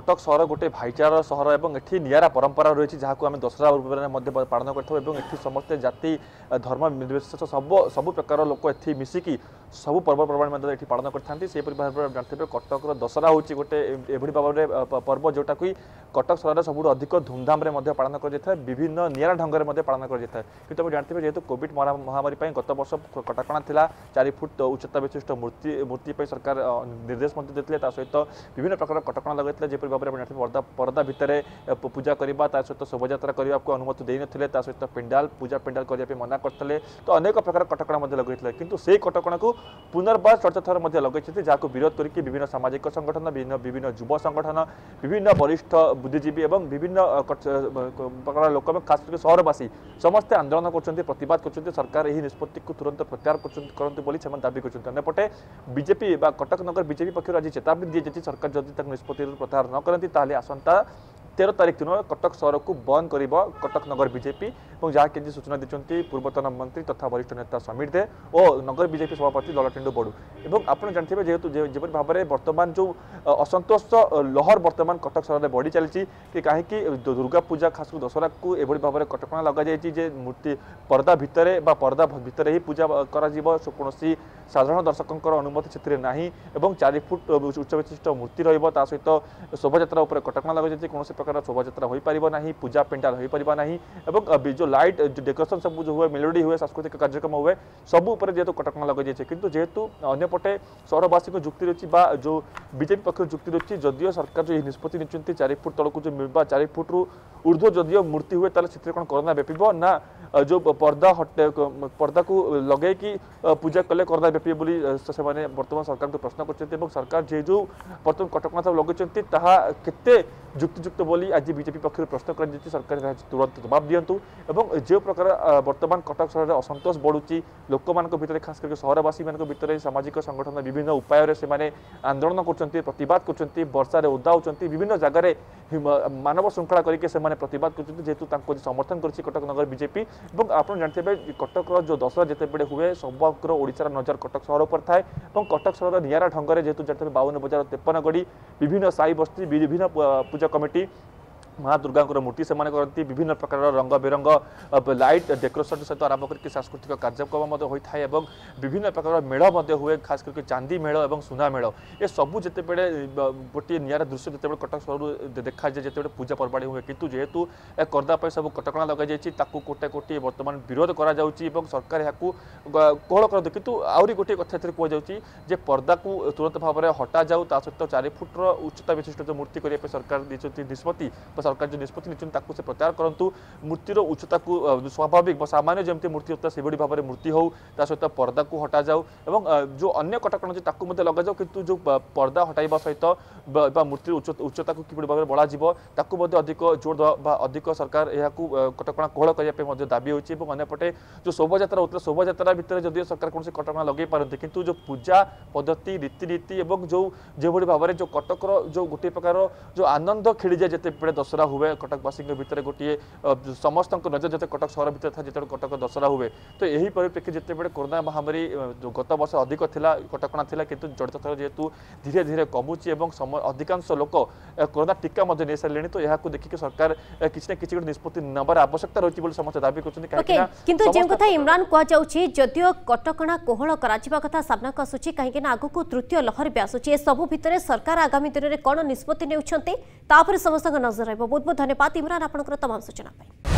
কটক সহর গোটে ভাইচারার সহর এবং এটি নিয়ারা পরম্পরা রয়েছে যা আমি দশরা রূপে মধ্যে পালন করে এবং এটি সমস্ত জাতি ধর্ম নির্বিশেষ সব সবু প্রকার লোক এটি মিশিকি সবু পর্বপর্বাণী মধ্যে এটি পালন করে থাকে সেইপরি ভাবে জাঁথিবে কটকর দশরা হচ্ছে গোটে এভাবে ভাবে পর্ব যেটাকি କଟକ ସହରରେ ସବୁଠୁ ଅଧିକ ଧୁମଧାମରେ ମଧ୍ୟ ପାଳନ କରାଯାଇଥାଏ ବିଭିନ୍ନ ନିଆରା ଢଙ୍ଗରେ ମଧ୍ୟ ପାଳନ କରାଯାଇଥାଏ କିନ୍ତୁ ଆପଣ ଜାଣିଥିବେ ଯେହେତୁ କୋଭିଡ଼ ମହାମାରୀ ପାଇଁ ଗତ ବର୍ଷ କଟକଣା ଥିଲା ଚାରି ଫୁଟ ଉଚ୍ଚତା ବିଶିଷ୍ଟ ମୂର୍ତ୍ତି ମୂର୍ତ୍ତି ପାଇଁ ସରକାର ନିର୍ଦ୍ଦେଶ ମଧ୍ୟ ଦେଇଥିଲେ ତା ସହିତ ବିଭିନ୍ନ ପ୍ରକାର କଟକଣା ଲଗାଇଥିଲେ ଯେପରି ଭାବରେ ଆପଣ ଜାଣିଥିବେ ପର୍ଦ୍ଦା ପରଦା ଭିତରେ ପୂଜା କରିବା ତା ସହିତ ଶୋଭାଯାତ୍ରା କରିବାକୁ ଅନୁମତି ଦେଇନଥିଲେ ତା ସହିତ ପେଣ୍ଡାଲ ପୂଜା ପେଣ୍ଡାଲ କରିବା ପାଇଁ ମନା କରିଥିଲେ ତ ଅନେକ ପ୍ରକାର କଟକଣା ମଧ୍ୟ ଲଗାଇଥିଲେ କିନ୍ତୁ ସେହି କଟକଣାକୁ ପୁନର୍ବାର ଚର୍ଚ୍ଚାଥର ମଧ୍ୟ ଲଗାଇଛନ୍ତି ଯାହାକୁ ବିରୋଧ କରିକି ବିଭିନ୍ନ ସାମାଜିକ ସଂଗଠନ ବିଭିନ୍ନ ବିଭିନ୍ନ ଯୁବ ସଂଗଠନ ବିଭିନ୍ନ ବରିଷ୍ଠ बुद्धिजीवी विभिन्न लोक खास सहरवासी समस्ते आन्दोलन गर्ुन प्रतीवाद गर् तुरन्त प्रत्यार पनि दापटे बजेपि कटक नगर विजेपि पक्ष चेतावनी दिदीको निष्पत्ति न नकरे त आसन तेह्र तारिक कटक को बन्द गरेर कटक नगर ଏବଂ ଯାହା କେନ୍ଦ୍ର ସୂଚନା ଦେଇଛନ୍ତି ପୂର୍ବତନ ମନ୍ତ୍ରୀ ତଥା ବରିଷ୍ଠ ନେତା ସମୀର ଦେ ଓ ନଗର ବିଜେପି ସଭାପତି ଲଲାଟେଣ୍ଡୁ ବଡ଼ୁ ଏବଂ ଆପଣ ଜାଣିଥିବେ ଯେହେତୁ ଯେପରି ଭାବରେ ବର୍ତ୍ତମାନ ଯେଉଁ ଅସନ୍ତୋଷ ଲହର ବର୍ତ୍ତମାନ କଟକ ସହରରେ ବଢ଼ି ଚାଲିଛି କି କାହିଁକି ଦୁର୍ଗା ପୂଜା ଖାସ୍ କରି ଦଶହରାକୁ ଏଭଳି ଭାବରେ କଟକଣା ଲଗାଯାଇଛି ଯେ ମୂର୍ତ୍ତି ପର୍ଦ୍ଦା ଭିତରେ ବା ପର୍ଦ୍ଦା ଭିତରେ ହିଁ ପୂଜା କରାଯିବ କୌଣସି ସାଧାରଣ ଦର୍ଶକଙ୍କର ଅନୁମତି ସେଥିରେ ନାହିଁ ଏବଂ ଚାରି ଫୁଟ ଉଚ୍ଚ ବିଶିଷ୍ଟ ମୂର୍ତ୍ତି ରହିବ ତା ସହିତ ଶୋଭାଯାତ୍ରା ଉପରେ କଟକଣା ଲଗାଯାଇଛି କୌଣସି ପ୍ରକାର ଶୋଭାଯାତ୍ରା ହୋଇପାରିବ ନାହିଁ ପୂଜା ପେଣ୍ଡାଲ ହୋଇପାରିବ ନାହିଁ ଏବଂ ଯେଉଁ ଲାଇଟ୍ ଡେକୋରେସନ୍ ସବୁ ହୁଏ ମେଲୋଡ଼ି ହୁଏ ସାଂସ୍କୃତିକ କାର୍ଯ୍ୟକ୍ରମ ହୁଏ ସବୁ ଉପରେ ଯେହେତୁ କଟକଣା ଲଗାଯାଇଛି କିନ୍ତୁ ଯେହେତୁ ଅନ୍ୟପଟେ ସହରବାସୀଙ୍କ ଯୁକ୍ତି ରହିଛି ବା ଯେଉଁ ବିଜେପି ପକ୍ଷରୁ ଯୁକ୍ତି ରହିଛି ଯଦିଓ ସରକାର ଯେଉଁ ନିଷ୍ପତ୍ତି ନେଇଛନ୍ତି ଚାରି ଫୁଟ ତଳକୁ ଯେଉଁ ବା ଚାରି ଫୁଟରୁ ଉର୍ଦ୍ଧ୍ୱ ଯଦିଓ ମୂର୍ତ୍ତି ହୁଏ ତାହେଲେ ସେଥିରେ କ'ଣ କରୋନା ବ୍ୟାପିବ ନା जो पर्दा हटे पर्दा को लगे कि पूजा कले करदा व्यापी बोली से बर्तमान सरकार को प्रश्न कर सरकार जे जो बर्तमान कटकणा सब लगे ताहा केते ଯୁକ୍ତିଯୁକ୍ତ ବୋଲି ଆଜି ବିଜେପି ପକ୍ଷରୁ ପ୍ରଶ୍ନ କରାଯାଇଛି ସରକାର ଏହା ତୁରନ୍ତ ଜବାବ ଦିଅନ୍ତୁ ଏବଂ ଯେଉଁ ପ୍ରକାର ବର୍ତ୍ତମାନ କଟକ ସହରରେ ଅସନ୍ତୋଷ ବଢ଼ୁଛି ଲୋକମାନଙ୍କ ଭିତରେ ଖାସ୍ କରିକି ସହରବାସୀମାନଙ୍କ ଭିତରେ ସାମାଜିକ ସଂଗଠନ ବିଭିନ୍ନ ଉପାୟରେ ସେମାନେ ଆନ୍ଦୋଳନ କରୁଛନ୍ତି ପ୍ରତିବାଦ କରୁଛନ୍ତି ବର୍ଷାରେ ଓଦା ହେଉଛନ୍ତି ବିଭିନ୍ନ ଜାଗାରେ ମାନବ ଶୃଙ୍ଖଳା କରିକି ସେମାନେ ପ୍ରତିବାଦ କରୁଛନ୍ତି ଯେହେତୁ ତାଙ୍କୁ ସମର୍ଥନ କରିଛି କଟକ ନଗର ବିଜେପି ଏବଂ ଆପଣ ଜାଣିଥିବେ କଟକର ଯେଉଁ ଦଶହରା ଯେତେବେଳେ ହୁଏ ସମଗ୍ର ଓଡ଼ିଶାର ନଜର କଟକ ସହର ଉପରେ ଥାଏ ଏବଂ କଟକ ସହରର ନିଆରା ଢଙ୍ଗରେ ଯେହେତୁ ଜାଣିଥିବେ ବାଉନ ବଜାର ତେପନଗଡ଼ି ବିଭିନ୍ନ ସାହି ବସ୍ତି ବିଭିନ୍ନ ପୂଜା କମିଟି মা দুর্গাঙ্কর মূর্তি সে করতে বিভিন্ন প্রকার রঙ বেরঙ্গ লাইট ডেকোরেসন সহ আরম্ভ করি সাংস্কৃতিক কার্যক্রম হয়ে থাকে এবং বিভিন্ন প্রকার মেড় হুয়ে খাস করি চাঁদি মেড় এবং সুনা মেড় এসবু যেতবে গোটি নিয়ারা দৃশ্য যেতবে কটক সহর দেখা যায় যেতবে পূজা পর্বাণী হুয়ে কিন্তু যেহেতু করদাপাই সব কটকা লগাই তাকে কোটে কোটি বর্তমান বিরোধ করা যাচ্ছে এবং সরকার এখন কোহল করতে কিন্তু আহরি গোটি কথা এতে কুযাচ্ছে যে পর্দাকে তুরন্ত ভাবে হটা যাও তা সহ চারি ফুটর উচ্চতা বিশিষ্ট মূর্তি করা সরকার দিয়েছেন নিষ্পতি सरकार जो निष्पत्ति ନେଇଛନ୍ତି ତାକୁ ସେ ପ୍ରତ୍ୟାହାର କରନ୍ତୁ ମୂର୍ତ୍ତିର ଉଚ୍ଚତାକୁ ସ୍ୱାଭାବିକ ସାମାନ୍ୟ ଯେମିତି ମୂର୍ତ୍ତି ହେଉଥିଲା ସେଭଳି ଭାବରେ ମୂର୍ତ୍ତି ହେଉ ତା ସହିତ ପର୍ଦାକୁ ହଟାଯାଉ ଏବଂ ଯେଉଁ ଅନ୍ୟ କଟକଣା ଅଛି ତାକୁ ମଧ୍ୟ ଲଗାଯାଉ କିନ୍ତୁ ଯେଉଁ ପର୍ଦା ହଟାଇବା ସହିତ ବା ମୂର୍ତ୍ତିର ଉଚ୍ଚତାକୁ କିଭଳି ଭାବରେ ବଢ଼ାଯିବ ତାକୁ ମଧ୍ୟ ଅଧିକ ଜୋର ଦେବା ବା ଅଧିକ ସରକାର ଏହାକୁ କଟକଣା କୋହଳ କରିବା ପାଇଁ ମଧ୍ୟ ଦାବି ହୋଇଛି ଏବଂ ଅନ୍ୟପଟେ ଯେଉଁ ଶୋଭାଯାତ୍ରା ହେଉଥିଲା ଶୋଭାଯାତ୍ରା ଭିତରେ ଯଦିଓ ସରକାର କୌଣସି କଟକଣା ଲଗାଇ ପାରନ୍ତି କିନ୍ତୁ ଯେଉଁ ପୂଜା ପଦ୍ଧତି ରୀତିନୀତି ଏବଂ ଯେଉଁ ଯେଭଳି ଭାବରେ ଯେଉଁ କଟକର ଯେଉଁ ଗୋଟିଏ ପ୍ରକାର ଯେଉଁ ଆନନ୍ଦ ଖେଳିଯାଏ ଯେତେବେଳେ ଦଶ ଦଶହରା ହୁଏ କଟକ ବାସୀଙ୍କ ଭିତରେ ଗୋଟିଏ ସମସ୍ତଙ୍କ ନଜର ଯେତେ କଟକ ସହର ଭିତରେ ଥାଏ ଯେତେବେଳେ କଟକ ଦଶହରା ହୁଏ ତ ଏହି ପରିପ୍ରେକ୍ଷୀ ଯେତେବେଳେ କରୋନା ମହାମାରୀ ଗତ ବର୍ଷ ଅଧିକ ଥିଲା କଟକଣା ଥିଲା କିନ୍ତୁ ଜଡ଼ିତ ଥର ଯେହେତୁ ଧୀରେ ଧୀରେ କମୁଛି ଏବଂ ଅଧିକାଂଶ ଲୋକ କରୋନା ଟିକା ମଧ୍ୟ ନେଇସାରିଲେଣି ତ ଏହାକୁ ଦେଖିକି ସରକାର କିଛି ନା କିଛି ଗୋଟେ ନିଷ୍ପତ୍ତି ନେବାର ଆବଶ୍ୟକତା ରହିଛି ବୋଲି ସମସ୍ତେ ଦାବି କରୁଛନ୍ତି କାହିଁକିନା କିନ୍ତୁ ଯେଉଁ କଥା ଇମ୍ରାନ କୁହାଯାଉଛି ଯଦିଓ କଟକଣା କୋହଳ କରାଯିବା କଥା ସାମ୍ନାକୁ ଆସୁଛି କାହିଁକିନା ଆଗକୁ ତୃତୀୟ ଲହରୀ ବି ଆସୁଛି ଏସବୁ ଭିତରେ ସରକାର ଆଗାମୀ ଦିନରେ କ'ଣ ନିଷ୍ପତ୍ତି ନେଉଛନ୍ତି ତା ଉପରେ ସମସ୍ତଙ୍କ ନଜର ରହିବ બહુ બહુ ધન્યવાદ ઇમરાન આપણો તમામ સૂચના